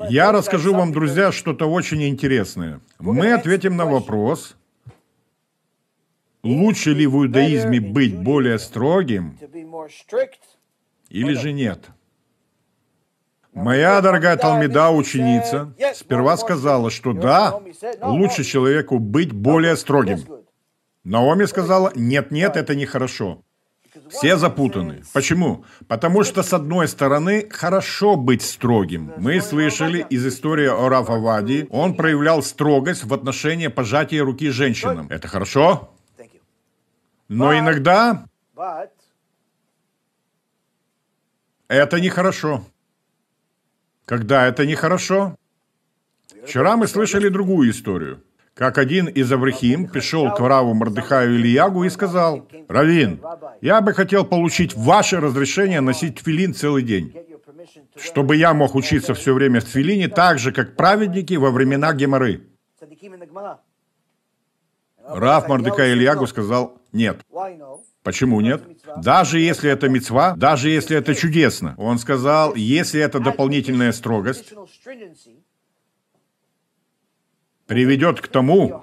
А Я расскажу вам, друзья, что-то очень интересное. Мы ответим на вопрос, лучше ли в иудаизме быть более строгим или же нет. Моя дорогая Талмида, ученица, сперва сказала, что да, лучше человеку быть более строгим. Наоми сказала, нет-нет, это нехорошо. Все запутаны. Почему? Потому что, с одной стороны, хорошо быть строгим. Мы слышали из истории о Рафавади, он проявлял строгость в отношении пожатия руки женщинам. Это хорошо? Но иногда это нехорошо. Когда это нехорошо? Вчера мы слышали другую историю как один из Аврахим пришел к Раву Мордыхаю Ильягу и сказал, «Равин, я бы хотел получить ваше разрешение носить филин целый день, чтобы я мог учиться все время в филине, так же, как праведники во времена Геморы». Рав Мордыхай Ильягу сказал, «Нет». Почему нет? Даже если это мецва, даже если это чудесно. Он сказал, если это дополнительная строгость, приведет к тому,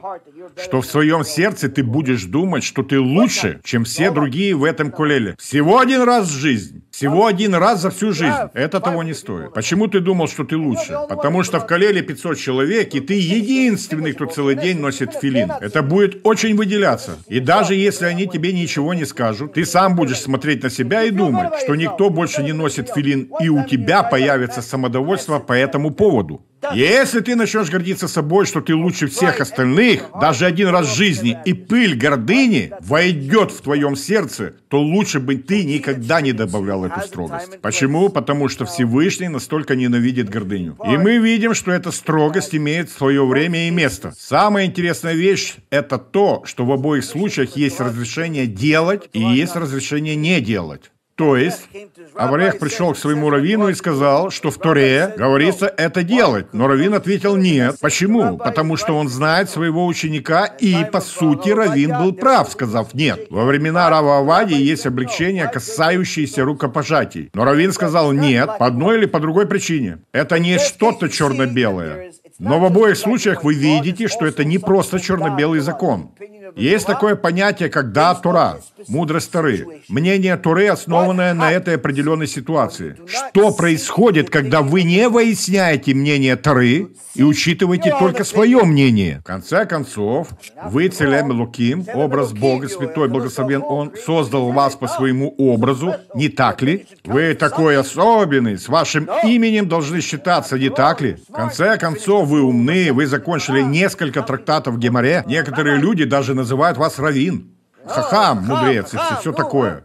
что в своем сердце ты будешь думать, что ты лучше, чем все другие в этом кулеле. Всего один раз в жизнь. Всего один раз за всю жизнь. Это того не стоит. Почему ты думал, что ты лучше? Потому что в колеле 500 человек, и ты единственный, кто целый день носит филин. Это будет очень выделяться. И даже если они тебе ничего не скажут, ты сам будешь смотреть на себя и думать, что никто больше не носит филин, и у тебя появится самодовольство по этому поводу. Если ты начнешь гордиться собой, что ты лучше всех остальных даже один раз в жизни, и пыль гордыни войдет в твоем сердце, то лучше бы ты никогда не добавлял эту строгость. Почему? Потому что Всевышний настолько ненавидит гордыню. И мы видим, что эта строгость имеет свое время и место. Самая интересная вещь – это то, что в обоих случаях есть разрешение делать и есть разрешение не делать. То есть Аврех пришел к своему раввину и сказал, что в Торе говорится это делать. Но раввин ответил нет. Почему? Потому что он знает своего ученика, и по сути раввин был прав, сказав нет. Во времена Рава Авади есть облегчения, касающиеся рукопожатий. Но раввин сказал нет по одной или по другой причине. Это не что-то черно-белое. Но в обоих случаях вы видите, что это не просто черно-белый закон. Есть такое понятие, как «да Тура» – мудрость Туры. Мнение Туры, основанное на этой определенной ситуации. Что происходит, когда вы не выясняете мнение Туры и учитываете только свое мнение? В конце концов, вы Целем Луким, образ Бога, Святой Благословен Он, создал вас по своему образу, не так ли? Вы такой особенный, с вашим именем должны считаться, не так ли? В конце концов, вы умны, вы закончили несколько трактатов в Геморе. Некоторые люди даже называют вас равин. Хахам, мудрец, и все, все такое.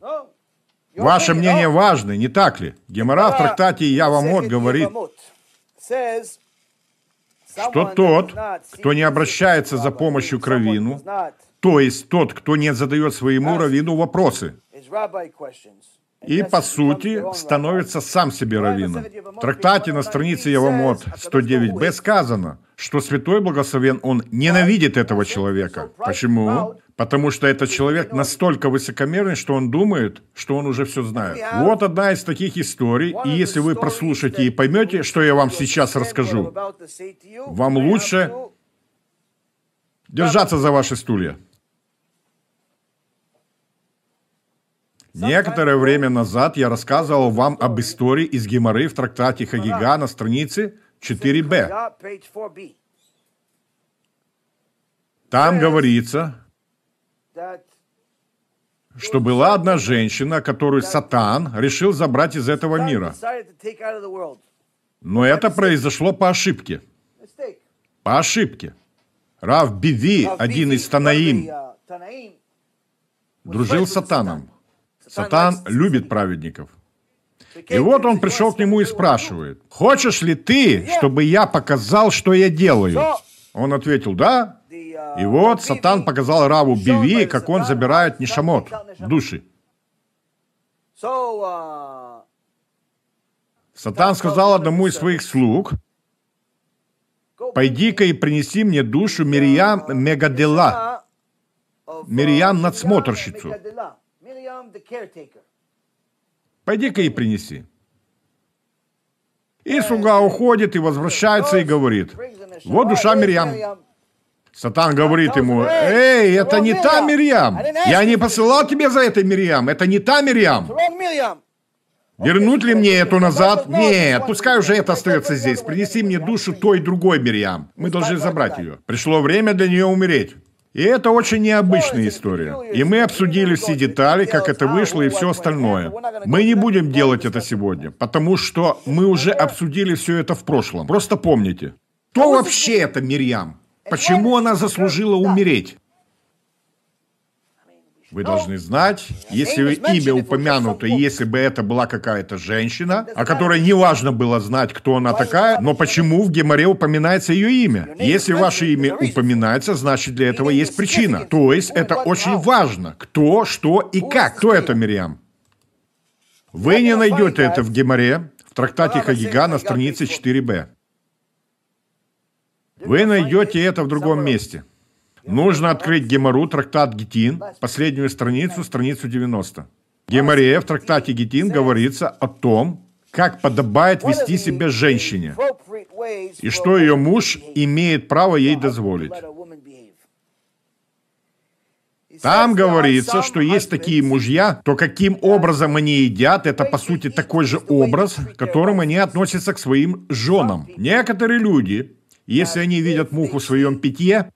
Ваше мнение важно, не так ли? Гемора в трактате Явамот говорит, что тот, кто не обращается за помощью к равину, то есть тот, кто не задает своему равину вопросы, и, по сути, становится сам себе раввином. В трактате на странице Явамот а 109б сказано, что святой благословен, он ненавидит этого человека. Почему? Потому что этот человек настолько высокомерный, что он думает, что он уже все знает. Вот одна из таких историй, и если вы прослушаете и поймете, что я вам сейчас расскажу, вам лучше держаться за ваши стулья. Некоторое ну, время назад я рассказывал вам об истории из Геморы в трактате Хагига на странице 4b. Там говорится, что была одна женщина, которую Сатан решил забрать из этого мира. Но это произошло по ошибке. По ошибке. Рав Биви, один из Танаим, дружил с Сатаном. Сатан любит праведников. И вот он пришел к нему и спрашивает, «Хочешь ли ты, чтобы я показал, что я делаю?» Он ответил, «Да». А, и вот Сатан показал Раву Биви, как он забирает Нишамот, души. А, Сатан сказал одному из своих слуг, «Пойди-ка и принеси мне душу Мирьям Мегадела, э, Мирьям э, надсмотрщицу». Пойди-ка и принеси. И э, слуга э, уходит и возвращается и э, говорит, вот душа Мирьям. Сатан говорит ему, эй, это не та Мирьям. Я не посылал тебе за этой Мирьям, это не та Мирьям. Вернуть ли мне эту назад? Нет, пускай уже это остается здесь. Принеси мне душу той другой Мирьям. Мы должны забрать ее. Пришло время для нее умереть. И это очень необычная история. И мы обсудили все детали, как это вышло и все остальное. Мы не будем делать это сегодня, потому что мы э, уже э, э. обсудили все это в прошлом. Просто помните. Кто вообще это Мирьям? Почему она заслужила умереть? Вы должны знать, если имя упомянуто, если бы это была какая-то женщина, о которой не важно было знать, кто она такая, но почему в геморе упоминается ее имя? Если ваше имя упоминается, значит для этого есть причина. То есть это очень важно, кто, что и как. Кто это, Мириам? Вы не найдете это в геморе, в трактате Хагига на странице 4b. Вы найдете это в другом месте. Нужно открыть Гемору, трактат Гетин, последнюю страницу, страницу 90. Геморе в трактате Гетин говорится о том, как подобает вести себя женщине, и что ее муж имеет право ей дозволить. Там говорится, что есть такие мужья, то каким образом они едят, это по сути такой же образ, которым они относятся к своим женам. Некоторые люди, если они видят муху в своем питье,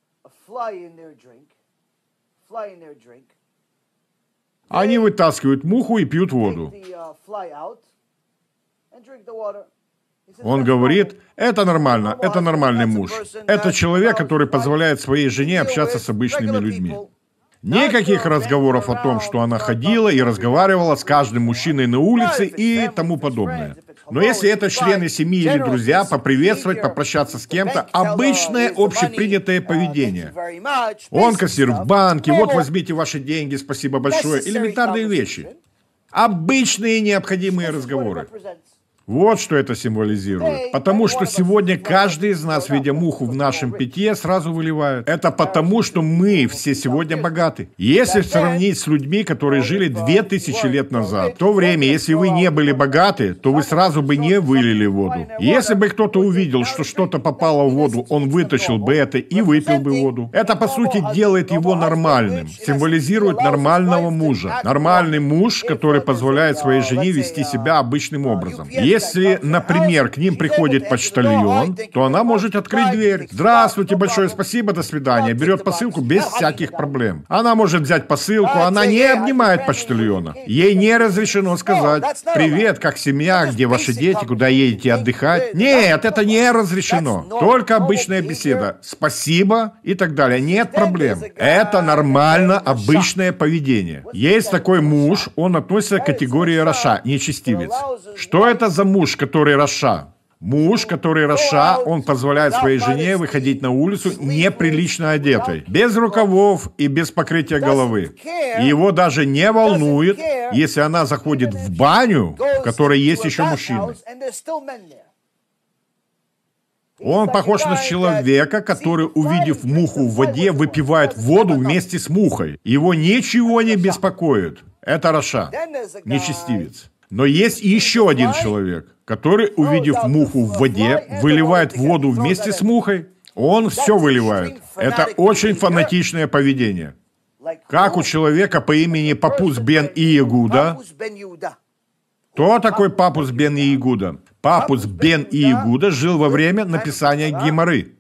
они вытаскивают муху и пьют воду. Он говорит, это нормально, это нормальный муж. Это человек, который позволяет своей жене общаться с обычными людьми. Никаких разговоров о том, что она ходила и разговаривала с каждым мужчиной на улице и тому подобное. Но если это члены семьи или друзья, поприветствовать, попрощаться с кем-то – обычное общепринятое поведение. Он кассир в банке, вот возьмите ваши деньги, спасибо большое. Элементарные вещи. Обычные необходимые разговоры. Вот что это символизирует. Потому что сегодня каждый из нас, видя муху в нашем питье, сразу выливает. Это потому, что мы все сегодня богаты. Если сравнить с людьми, которые жили 2000 лет назад, в то время, если вы не были богаты, то вы сразу бы не вылили воду. Если бы кто-то увидел, что что-то попало в воду, он вытащил бы это и выпил бы воду. Это, по сути, делает его нормальным, символизирует нормального мужа. Нормальный муж, который позволяет своей жене вести себя обычным образом. Если если, например, к ним приходит почтальон, то она может открыть дверь. Здравствуйте, большое спасибо, до свидания. Берет посылку без всяких проблем. Она может взять посылку, она не обнимает почтальона. Ей не разрешено сказать «Привет, как семья, где ваши дети, куда едете отдыхать?» Нет, это не разрешено. Только обычная беседа «Спасибо» и так далее. Нет проблем. Это нормально обычное поведение. Есть такой муж, он относится к категории Раша, нечестивец. Что это за муж, который Раша. Муж, который Раша, он позволяет своей жене выходить на улицу неприлично одетой, без рукавов и без покрытия головы. И его даже не волнует, если она заходит в баню, в которой есть еще мужчины. Он похож на человека, который, увидев муху в воде, выпивает воду вместе с мухой. Его ничего не беспокоит. Это Раша, нечестивец. Но есть еще один человек, который, увидев муху в воде, выливает воду вместе с мухой. Он все выливает. Это очень фанатичное поведение. Как у человека по имени Папус бен Иегуда. Кто такой Папус бен Иегуда? Папус бен Иегуда жил во время написания Геморы.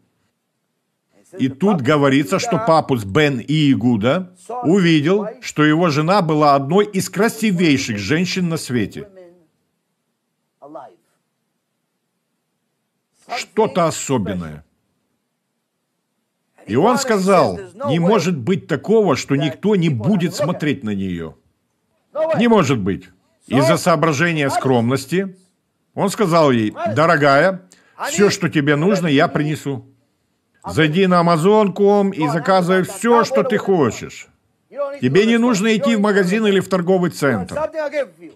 И тут говорится, что папус Бен Иегуда увидел, что его жена была одной из красивейших женщин на свете. Что-то особенное. И он сказал, не может быть такого, что никто не будет смотреть на нее. Не может быть. Из-за соображения скромности он сказал ей, дорогая, все, что тебе нужно, я принесу. А зайди на Amazon.com и ну, а заказывай ну, все, что ты хочешь. Тебе не нужно идти в магазин или в торговый центр. А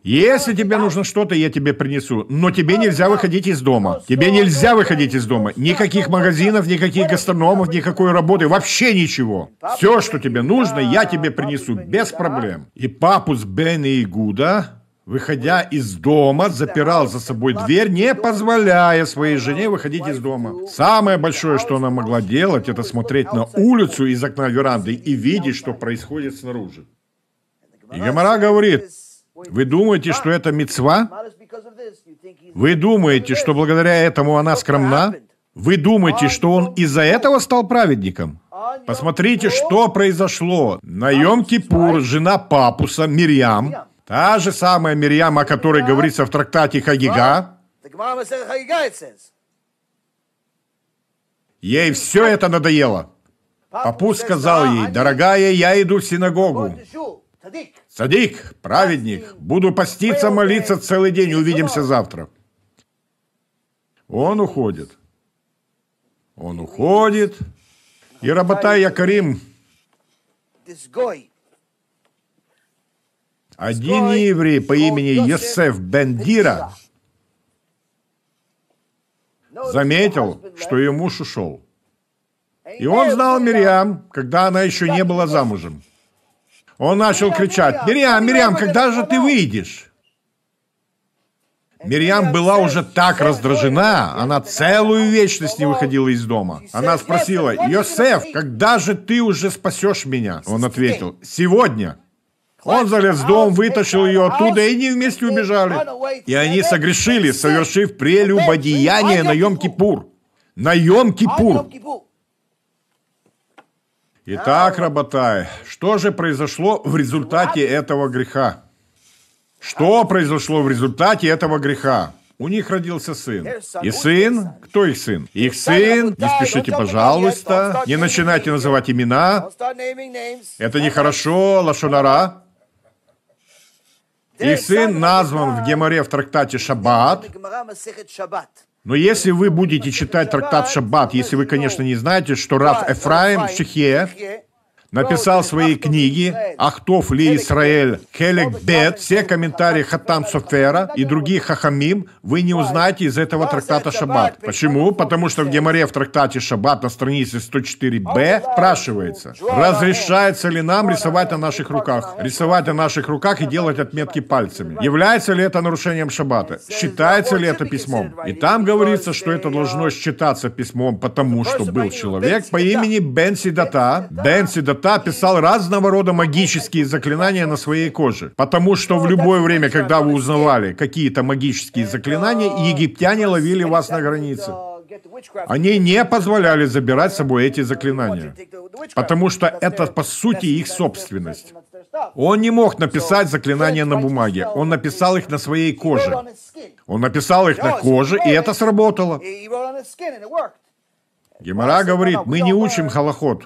Если тебе нужно что-то, я тебе принесу. Но тебе нельзя выходить из дома. Ну, тебе нельзя выходить из дома. Никаких магазинов, никаких гастрономов, никакой работы, вообще ничего. Все, что тебе нужно, я тебе принесу без проблем. И папу с Бенни и Гуда выходя из дома, запирал за собой дверь, не позволяя своей жене выходить из дома. Самое большое, что она могла делать, это смотреть на улицу из окна веранды и видеть, что происходит снаружи. И Гамара говорит, вы думаете, что это мецва? Вы думаете, что благодаря этому она скромна? Вы думаете, что он из-за этого стал праведником? Посмотрите, что произошло. На Йом-Кипур жена Папуса, Мирьям, Та же самая Мирьям, о которой говорится в трактате Хагига. Ей все это надоело. Папу сказал ей, дорогая, я иду в синагогу. Садик, праведник, буду поститься, молиться целый день, увидимся завтра. Он уходит. Он уходит. И работай, я Карим. Один еврей по имени Йосеф Бендира заметил, что ее муж ушел. И он знал Мириам, когда она еще не была замужем. Он начал кричать, «Мириам, Мириам, когда же ты выйдешь?» Мириам была уже так раздражена, она целую вечность не выходила из дома. Она спросила, «Йосеф, когда же ты уже спасешь меня?» Он ответил, «Сегодня». Он залез в дом, вытащил ее оттуда, и они вместе убежали. И они согрешили, совершив прелюбодеяние на Йом-Кипур. На Йом-Кипур. Итак, работая, что же произошло в результате этого греха? Что произошло в результате этого греха? У них родился сын. И сын? Кто их сын? Их сын, не спешите, пожалуйста, не начинайте называть имена. Это нехорошо, лошонара. И сын назван в Геморе в трактате «Шаббат». Но если вы будете читать трактат «Шаббат», если вы, конечно, не знаете, что Раф Эфраим в Шихе написал свои книги «Ахтов ли Исраэль», «Хелек Бет», все комментарии Хатам Софера и других Хахамим вы не узнаете из этого трактата Шаббат. Почему? Потому что в Геморе в трактате Шаббат на странице 104б спрашивается, разрешается ли нам рисовать на наших руках, рисовать на наших руках и делать отметки пальцами. Является ли это нарушением Шаббата? Считается ли это письмом? И там говорится, что это должно считаться письмом, потому что был человек по имени Бен Сидата. Бен Сидата Та писал разного рода магические заклинания на своей коже. Потому что в любое время, когда вы узнавали какие-то магические заклинания, египтяне ловили вас на границе. Они не позволяли забирать с собой эти заклинания, потому что это, по сути, их собственность. Он не мог написать заклинания на бумаге, он написал их на своей коже. Он написал их на коже, и это сработало. Гемора говорит, мы не учим холоход,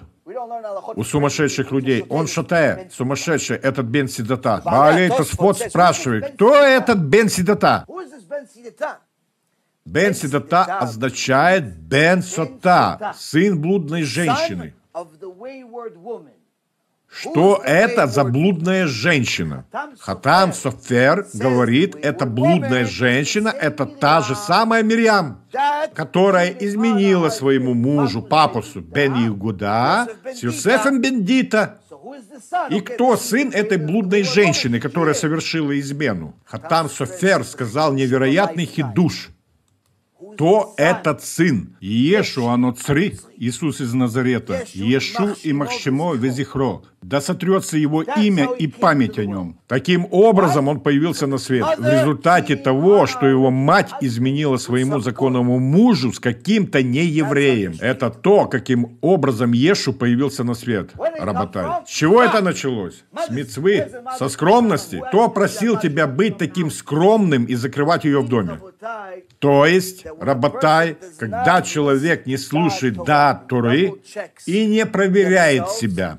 у сумасшедших людей. Он шатает, сумасшедший, этот Бен Сидата. Баалей Тосфот спрашивает, кто этот Бен Сидата? Бен Сидата означает Бен Сота, сын блудной женщины. Что это за блудная женщина? Хатам Софер говорит, это блудная женщина, это та же самая Мирьям которая изменила своему мужу, папусу Бен Югуда, с Юсефом Бендита. И кто сын этой блудной женщины, которая совершила измену? Хатам Софер сказал невероятный хидуш – кто этот сын? Иешу оно цри, Иисус из Назарета, Ешу и Махшимо Везихро, да сотрется его имя и память о нем. Таким образом он появился на свет в результате того, что его мать изменила своему законному мужу с каким-то неевреем. Это то, каким образом Ешу появился на свет, Работай. С чего это началось? С мецвы? Со скромности? Кто просил тебя быть таким скромным и закрывать ее в доме? То есть Работай, когда человек не слушает да Туры и не проверяет себя.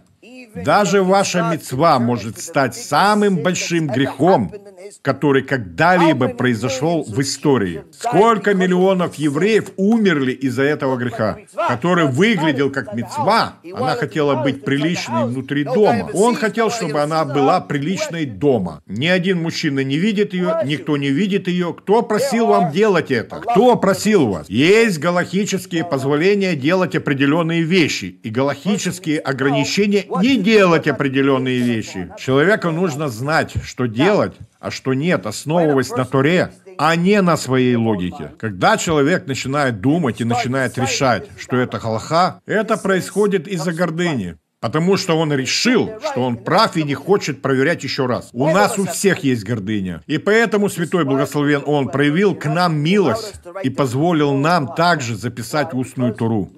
Даже ваша мецва может стать самым большим грехом, который когда-либо произошел в истории. Сколько миллионов евреев умерли из-за этого греха, который выглядел как мецва. Она хотела быть приличной внутри дома. Он хотел, чтобы она была приличной дома. Ни один мужчина не видит ее, никто не видит ее. Кто просил вам делать это? Кто просил вас? Есть галахические позволения делать определенные вещи и галахические ограничения не делать определенные вещи. Человеку нужно знать, что делать, а что нет, основываясь на Торе, а не на своей логике. Когда человек начинает думать и начинает решать, что это халаха, это происходит из-за гордыни. Потому что он решил, что он прав и не хочет проверять еще раз. У нас у всех есть гордыня. И поэтому Святой Благословен Он проявил к нам милость и позволил нам также записать устную туру.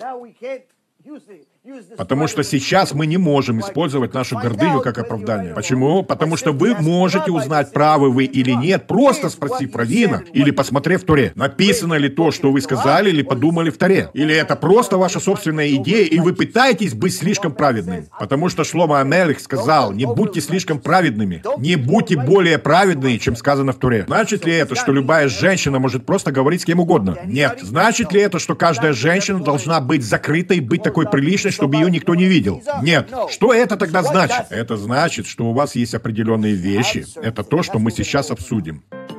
Потому что сейчас мы не можем использовать нашу гордыню как оправдание. Почему? Потому что вы можете узнать, правы вы или нет, просто спросив равина или посмотрев в Туре, написано ли то, что вы сказали или подумали в Торе, Или это просто ваша собственная идея, и вы пытаетесь быть слишком праведным. Потому что Шлома Амелих сказал, не будьте слишком праведными, не будьте более праведные, чем сказано в Туре. Значит ли это, что любая женщина может просто говорить с кем угодно? Нет. Значит ли это, что каждая женщина должна быть закрытой, быть такой приличной, чтобы ее никто не видел. Нет. Что это тогда значит? Это значит, что у вас есть определенные вещи. Это то, что мы сейчас обсудим.